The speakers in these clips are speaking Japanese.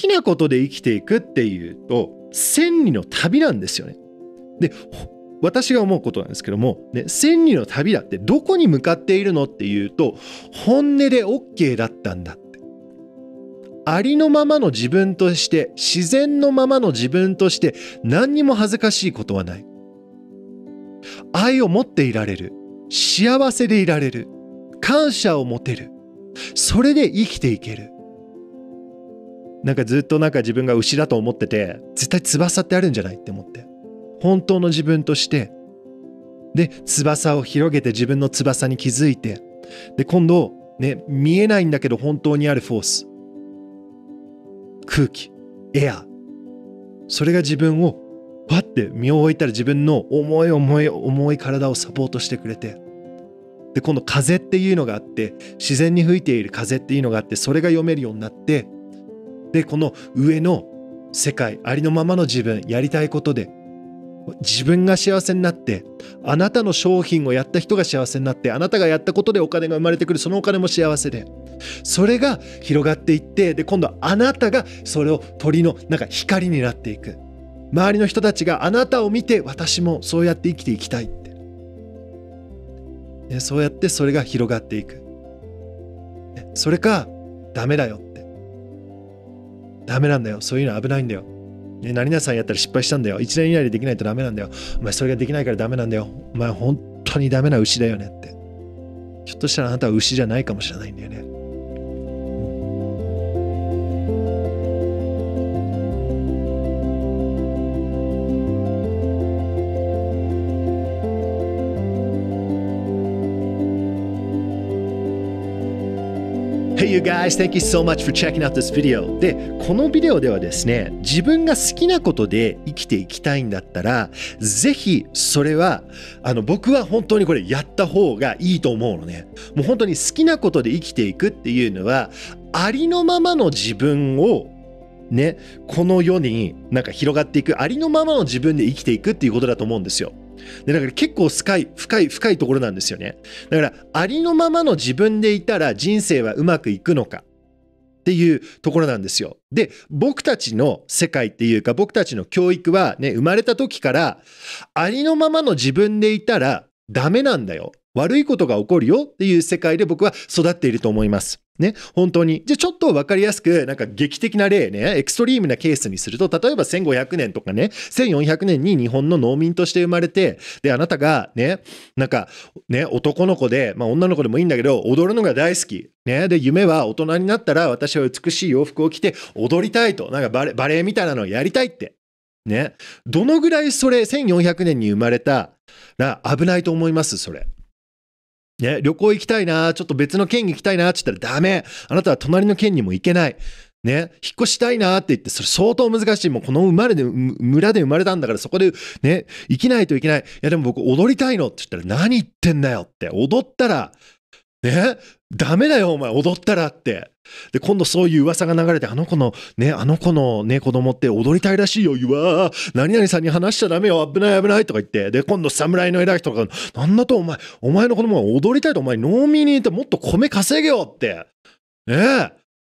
きなことで生きていくっていうと千里の旅なんですよね。で私が思うことなんですけども、ね、千里の旅だってどこに向かっているのっていうと本音で OK だったんだってありのままの自分として自然のままの自分として何にも恥ずかしいことはない愛を持っていられる幸せでいられる感謝を持てるそれで生きていけるなんかずっとなんか自分が牛だと思ってて絶対翼ってあるんじゃないって思って本当の自分としてで翼を広げて自分の翼に気づいてで今度ね見えないんだけど本当にあるフォース空気エアそれが自分をパッて身を置いたら自分の重い重い重い体をサポートしてくれてで今度風っていうのがあって自然に吹いている風っていうのがあってそれが読めるようになってでこの上の世界ありのままの自分やりたいことで自分が幸せになってあなたの商品をやった人が幸せになってあなたがやったことでお金が生まれてくるそのお金も幸せでそれが広がっていってで今度はあなたがそれを鳥のなんか光になっていく周りの人たちがあなたを見て私もそうやって生きていきたいって、ね、そうやってそれが広がっていく、それかダメだよダメなんだよ。そういうの危ないんだよ。ね、何々さんやったら失敗したんだよ。1年以内でできないとダメなんだよ。お前それができないからダメなんだよ。お前本当にダメな牛だよねって。ひょっとしたらあなたは牛じゃないかもしれないんだよね。Hey you guys, thank you so much for checking out this video. で、このビデオではですね、自分が好きなことで生きていきたいんだったら、ぜひそれは、あの、僕は本当にこれやった方がいいと思うのね。もう本当に好きなことで生きていくっていうのは、ありのままの自分をね、この世になんか広がっていく、ありのままの自分で生きていくっていうことだと思うんですよ。でだから結構深い深い深いところなんですよねだからありのままの自分でいたら人生はうまくいくのかっていうところなんですよ。で、僕たちの世界っていうか、僕たちの教育はね、生まれた時から、ありのままの自分でいたらダメなんだよ。悪いことが起こるよっていう世界で僕は育っていると思います。ね、本当に。じゃちょっと分かりやすく、なんか劇的な例ね、エクストリームなケースにすると、例えば1500年とかね、1400年に日本の農民として生まれて、で、あなたがね、なんか、ね、男の子で、まあ女の子でもいいんだけど、踊るのが大好き。ね、で、夢は大人になったら私は美しい洋服を着て踊りたいと、なんかバレバレエみたいなのをやりたいって。ね、どのぐらいそれ1400年に生まれたら危ないと思います、それ。ね、旅行行きたいな、ちょっと別の県に行きたいな、って言ったらダメ。あなたは隣の県にも行けない。ね、引っ越したいなって言って、それ相当難しい。もうこの生まれで、村で生まれたんだからそこでね、生きないといけない。いやでも僕踊りたいのって言ったら何言ってんだよって。踊ったらね、ダメだよ、お前、踊ったらって。で、今度そういう噂が流れて、あの子の、ね、あの子のね、子供って踊りたいらしいよ、うわ何々さんに話しちゃダメよ、危ない危ないとか言って、で、今度侍の偉い人が、なんだと、お前、お前の子供が踊りたいと、お前、農民にってもっと米稼げよって。ねえ。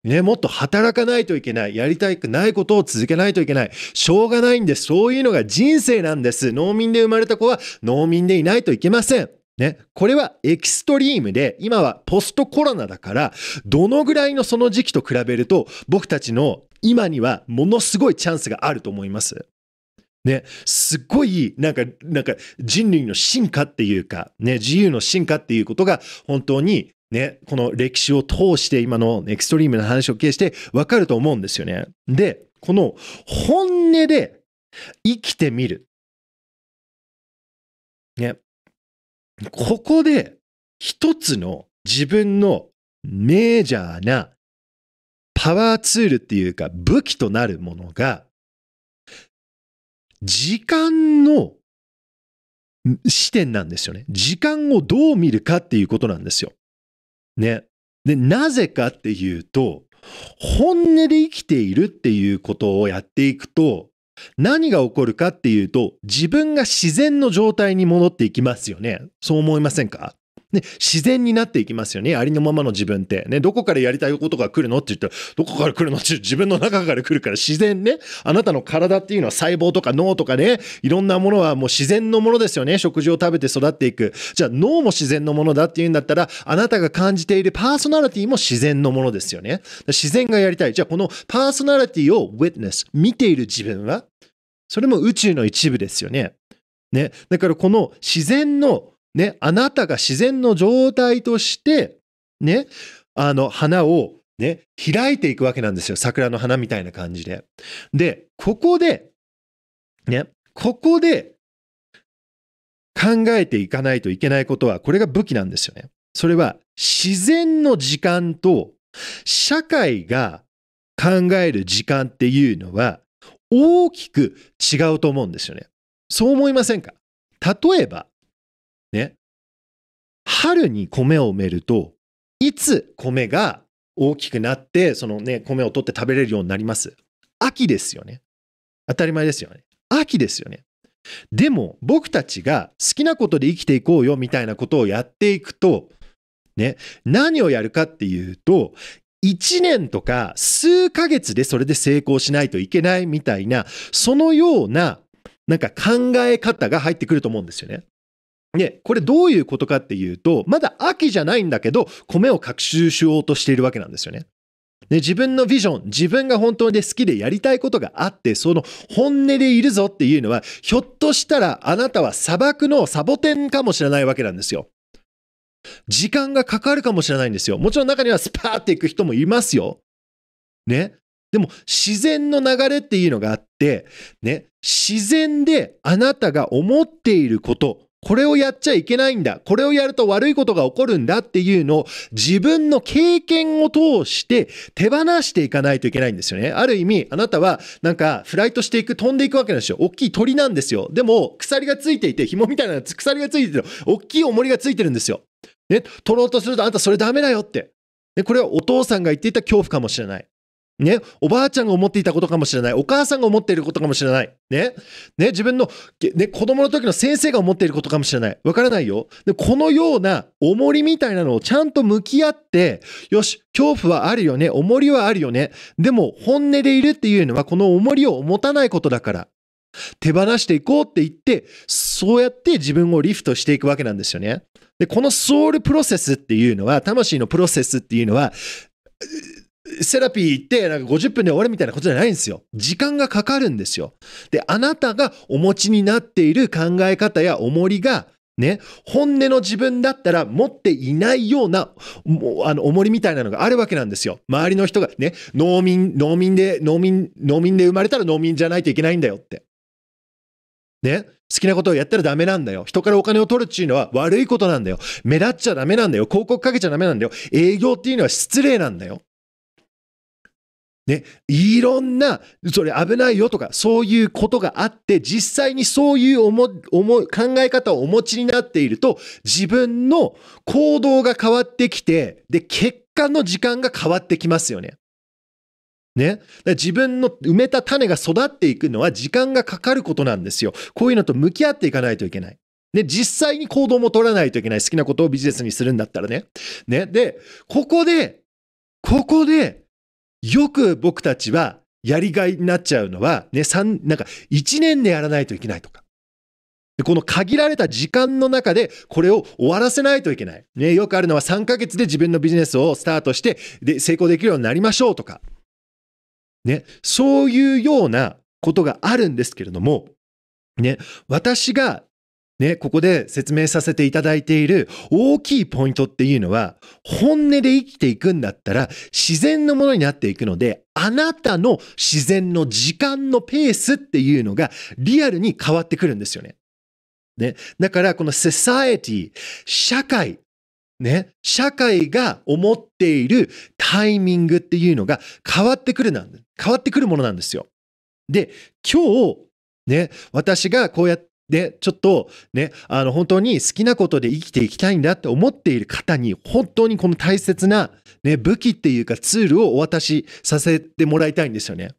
ね、もっと働かないといけない。やりたくないことを続けないといけない。しょうがないんです。そういうのが人生なんです。農民で生まれた子は農民でいないといけません。ね。これはエキストリームで、今はポストコロナだから、どのぐらいのその時期と比べると、僕たちの今にはものすごいチャンスがあると思います。ね、すっごい、なんか、なんか人類の進化っていうか、ね、自由の進化っていうことが本当にね、この歴史を通して今のエクストリームな話を経してわかると思うんですよね。で、この本音で生きてみる。ね、ここで一つの自分のメジャーなパワーツールっていうか武器となるものが時間の視点なんですよね。時間をどう見るかっていうことなんですよ。ね。で、なぜかっていうと、本音で生きているっていうことをやっていくと、何が起こるかっていうと、自分が自然の状態に戻っていきますよね。そう思いませんかね、自然になっていきますよね。ありのままの自分って。ね、どこからやりたいことが来るのって言ったら、どこから来るのって自分の中から来るから自然ね。あなたの体っていうのは細胞とか脳とかね、いろんなものはもう自然のものですよね。食事を食べて育っていく。じゃあ脳も自然のものだっていうんだったら、あなたが感じているパーソナリティも自然のものですよね。自然がやりたい。じゃあこのパーソナリティを witness、見ている自分はそれも宇宙の一部ですよね。ね。だからこの自然のね、あなたが自然の状態として、ね、あの花を、ね、開いていくわけなんですよ。桜の花みたいな感じで。で、ここで、ね、ここで考えていかないといけないことは、これが武器なんですよね。それは自然の時間と社会が考える時間っていうのは大きく違うと思うんですよね。そう思いませんか例えば、ね。春に米を埋めると、いつ米が大きくなって、そのね、米を取って食べれるようになります秋ですよね。当たり前ですよね。秋ですよね。でも僕たちが好きなことで生きていこうよみたいなことをやっていくと、ね、何をやるかっていうと、1年とか数ヶ月でそれで成功しないといけないみたいな、そのようななんか考え方が入ってくると思うんですよね。で、これどういうことかっていうと、まだ秋じゃないんだけど、米を学習しようとしているわけなんですよね。で自分のビジョン、自分が本当に好きでやりたいことがあって、その本音でいるぞっていうのは、ひょっとしたらあなたは砂漠のサボテンかもしれないわけなんですよ。時間がかかるかもしれないんですよ。もちろん中にはスパーっていく人もいますよ。ね。でも自然の流れっていうのがあって、ね。自然であなたが思っていること、これをやっちゃいけないんだ。これをやると悪いことが起こるんだっていうのを自分の経験を通して手放していかないといけないんですよね。ある意味、あなたはなんかフライトしていく、飛んでいくわけなんですよ。大きい鳥なんですよ。でも、鎖がついていて、紐みたいな鎖がついてる。大きい重りがついてるんですよ。ね、取ろうとすると、あんたそれダメだよって。ね、これはお父さんが言っていた恐怖かもしれない。ね、おばあちゃんが思っていたことかもしれない。お母さんが思っていることかもしれない。ね、ね、自分の、ね、子供の時の先生が思っていることかもしれない。わからないよ。で、このような重りみたいなのをちゃんと向き合って、よし、恐怖はあるよね。重りはあるよね。でも、本音でいるっていうのは、この重りを持たないことだから。手放していこうって言って、そうやって自分をリフトしていくわけなんですよね。で、このソウルプロセスっていうのは、魂のプロセスっていうのは、セラピー行って、なんか50分で終わるみたいなことじゃないんですよ。時間がかかるんですよ。で、あなたがお持ちになっている考え方や重りが、ね、本音の自分だったら持っていないような、もう、あの、重りみたいなのがあるわけなんですよ。周りの人がね、農民、農民で、農民、農民で生まれたら農民じゃないといけないんだよって。ね、好きなことをやったらダメなんだよ。人からお金を取るっていうのは悪いことなんだよ。目立っちゃダメなんだよ。広告かけちゃダメなんだよ。営業っていうのは失礼なんだよ。ね、いろんな、それ危ないよとか、そういうことがあって、実際にそういう思、思、考え方をお持ちになっていると、自分の行動が変わってきて、で、結果の時間が変わってきますよね。ね。自分の埋めた種が育っていくのは時間がかかることなんですよ。こういうのと向き合っていかないといけない。ね、実際に行動も取らないといけない。好きなことをビジネスにするんだったらね。ね。で、ここで、ここで、よく僕たちはやりがいになっちゃうのは、ね、三、なんか一年でやらないといけないとか。この限られた時間の中でこれを終わらせないといけない。ね、よくあるのは3ヶ月で自分のビジネスをスタートしてで成功できるようになりましょうとか。ね、そういうようなことがあるんですけれども、ね、私がね、ここで説明させていただいている大きいポイントっていうのは、本音で生きていくんだったら自然のものになっていくので、あなたの自然の時間のペースっていうのがリアルに変わってくるんですよね。ね。だからこの society、社会、ね、社会が思っているタイミングっていうのが変わってくるなん変わってくるものなんですよ。で、今日、ね、私がこうやってで、ちょっとね、あの本当に好きなことで生きていきたいんだって思っている方に、本当にこの大切な、ね、武器っていうかツールをお渡しさせてもらいたいんですよね。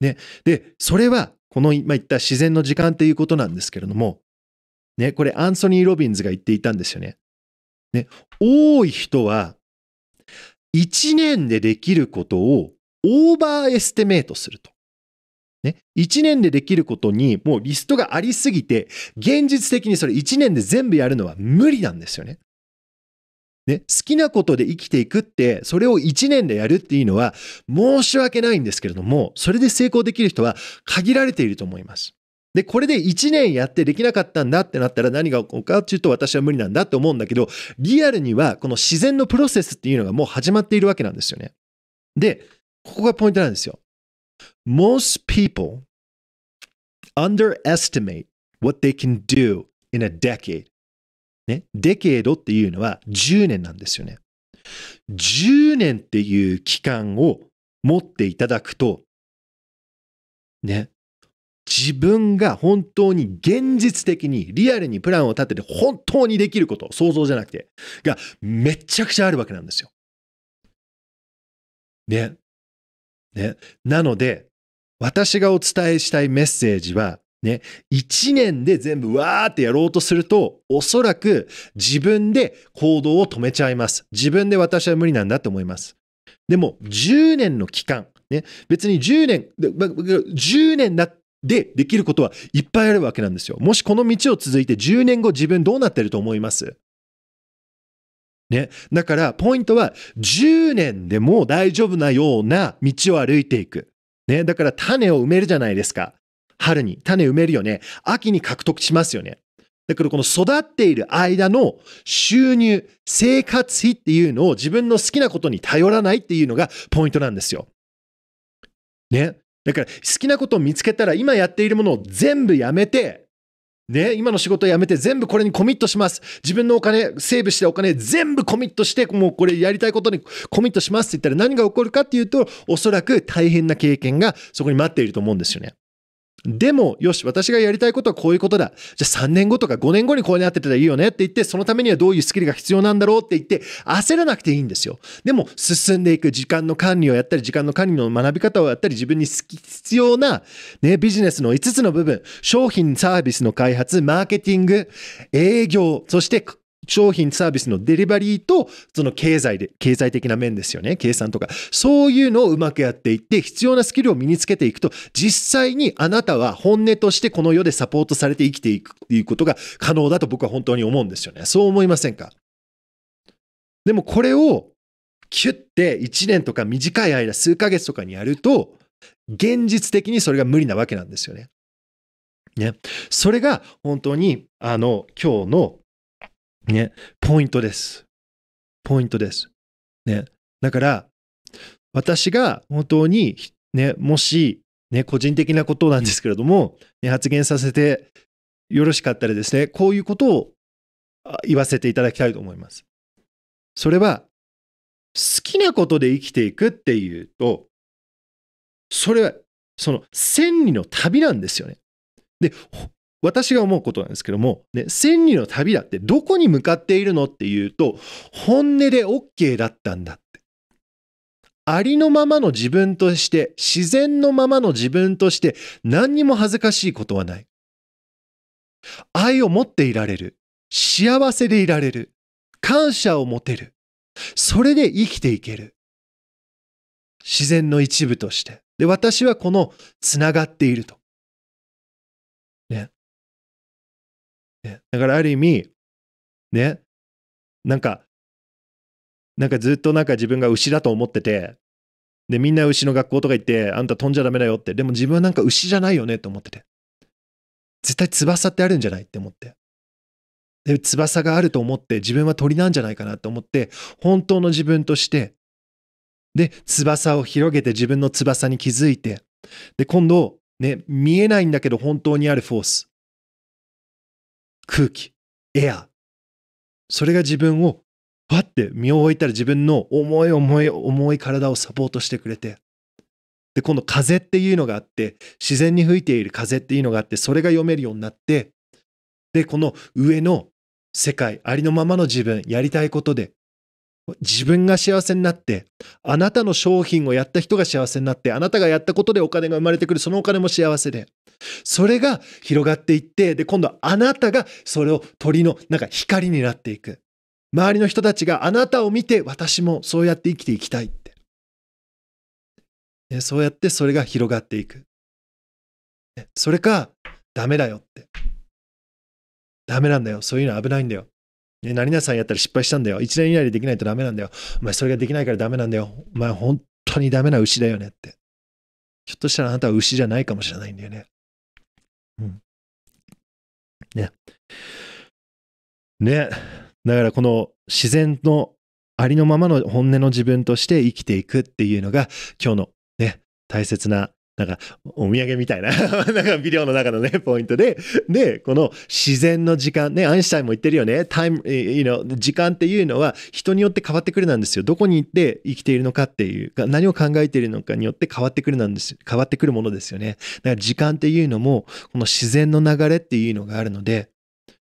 ね。で、それは、この今言った自然の時間っていうことなんですけれども、ね、これアンソニー・ロビンズが言っていたんですよね。ね、多い人は、1年でできることをオーバーエスティメートすると。ね、1年でできることにもうリストがありすぎて、現実的にそれ1年で全部やるのは無理なんですよね。ね、好きなことで生きていくって、それを1年でやるっていうのは申し訳ないんですけれども、それで成功できる人は限られていると思います。で、これで1年やってできなかったんだってなったら何が起こるかっていうと私は無理なんだって思うんだけど、リアルにはこの自然のプロセスっていうのがもう始まっているわけなんですよね。で、ここがポイントなんですよ。Most people underestimate what they can do in a decade. ね、デケードっていうのは10年なんですよね。10年っていう期間を持っていただくと、ね、自分が本当に現実的にリアルにプランを立てて本当にできること、想像じゃなくて、がめちゃくちゃあるわけなんですよ。ね。ね、なので、私がお伝えしたいメッセージは、ね、1年で全部わーってやろうとすると、おそらく自分で行動を止めちゃいます。自分で私は無理なんだと思います。でも、10年の期間、ね、別に10年、10年だでできることはいっぱいあるわけなんですよ。もしこの道を続いて10年後自分どうなってると思いますね。だから、ポイントは、10年でも大丈夫なような道を歩いていく。ね。だから、種を埋めるじゃないですか。春に。種埋めるよね。秋に獲得しますよね。だからこの育っている間の収入、生活費っていうのを自分の好きなことに頼らないっていうのがポイントなんですよ。ね。だから好きなことを見つけたら今やっているものを全部やめてね、今の仕事辞めて全部これにコミットします。自分のお金、セーブしたお金全部コミットして、もうこれやりたいことにコミットしますって言ったら何が起こるかっていうと、おそらく大変な経験がそこに待っていると思うんですよね。でも、よし、私がやりたいことはこういうことだ。じゃあ3年後とか5年後にこうなってたらいいよねって言って、そのためにはどういうスキルが必要なんだろうって言って、焦らなくていいんですよ。でも、進んでいく時間の管理をやったり、時間の管理の学び方をやったり、自分に必要な、ね、ビジネスの5つの部分、商品サービスの開発、マーケティング、営業、そして商品サービスのデリバリーと、その経済で、経済的な面ですよね。計算とか。そういうのをうまくやっていって、必要なスキルを身につけていくと、実際にあなたは本音としてこの世でサポートされて生きていくっていうことが可能だと僕は本当に思うんですよね。そう思いませんかでもこれを、キュッて1年とか短い間、数ヶ月とかにやると、現実的にそれが無理なわけなんですよね。ね。それが本当に、あの、今日のね、ポイントです。ポイントです。ね、だから、私が本当に、ね、もし、ね、個人的なことなんですけれども、ね、発言させてよろしかったらですね、こういうことを言わせていただきたいと思います。それは、好きなことで生きていくっていうと、それは、その千里の旅なんですよね。で、私が思うことなんですけども、ね、千里の旅だってどこに向かっているのっていうと、本音で OK だったんだって。ありのままの自分として、自然のままの自分として、何にも恥ずかしいことはない。愛を持っていられる。幸せでいられる。感謝を持てる。それで生きていける。自然の一部として。で、私はこのつながっていると。ね。だからある意味、ね、なんか、なんかずっとなんか自分が牛だと思ってて、で、みんな牛の学校とか行って、あんた飛んじゃダメだよって、でも自分はなんか牛じゃないよねって思ってて。絶対翼ってあるんじゃないって思って。で、翼があると思って、自分は鳥なんじゃないかなと思って、本当の自分として、で、翼を広げて自分の翼に気づいて、で、今度、ね、見えないんだけど本当にあるフォース。空気、エア。それが自分を、わって身を置いたら自分の重い重い重い体をサポートしてくれて。で、今度風っていうのがあって、自然に吹いている風っていうのがあって、それが読めるようになって、で、この上の世界、ありのままの自分、やりたいことで自分が幸せになって、あなたの商品をやった人が幸せになって、あなたがやったことでお金が生まれてくる、そのお金も幸せで。それが広がっていって、で、今度はあなたがそれを鳥のなんか光になっていく。周りの人たちがあなたを見て、私もそうやって生きていきたいって。そうやってそれが広がっていく。それか、ダメだよって。ダメなんだよ。そういうの危ないんだよ。ね、何々さんやったら失敗したんだよ。1年以内でできないとダメなんだよ。お前それができないからダメなんだよ。お前本当にダメな牛だよねって。ひょっとしたらあなたは牛じゃないかもしれないんだよね。うん。ね。ね。だからこの自然のありのままの本音の自分として生きていくっていうのが今日のね、大切ななんか、お土産みたいな なんかビデオの中のね、ポイントで、で、この自然の時間、ね、アインシュタインも言ってるよね、タイム、you know, 時間っていうのは人によって変わってくるなんですよ。どこに行って生きているのかっていうか、何を考えているのかによって変わってくるなんです、変わってくるものですよね。だから時間っていうのも、この自然の流れっていうのがあるので、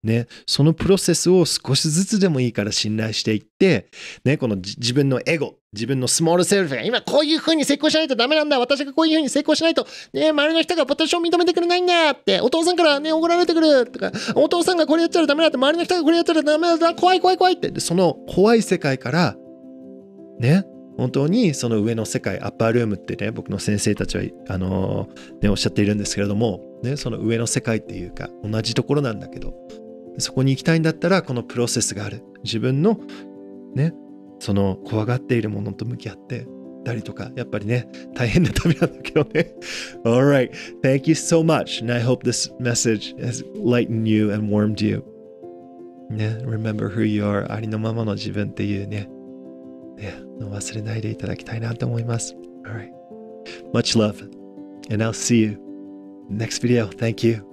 ね、そのプロセスを少しずつでもいいから信頼していって、ね、この自分のエゴ、自分のスモールセルフが今こういうふうに成功しないとダメなんだ、私がこういうふうに成功しないと、ね、周りの人が私を認めてくれないんだって、お父さんからね、怒られてくるとか、お父さんがこれやっちゃダメだって、周りの人がこれやっちゃダメだ、怖い怖い怖いって、その怖い世界から、ね、本当にその上の世界アッパールームってね僕の先生たちはあのー、ね、おっしゃっているんですけれども、ね、その上の世界っていうか同じところなんだけどそこに行きたいんだったらこのプロセスがある自分のねその怖がっているものと向き合ってたりとかやっぱりね大変な旅なんだけどね Alright thank you so much and I hope this message has lightened you and warmed you ね remember who you are ありのままの自分っていうねね忘れないでいただきたいなと思います Alright much love and I'll see you next video thank you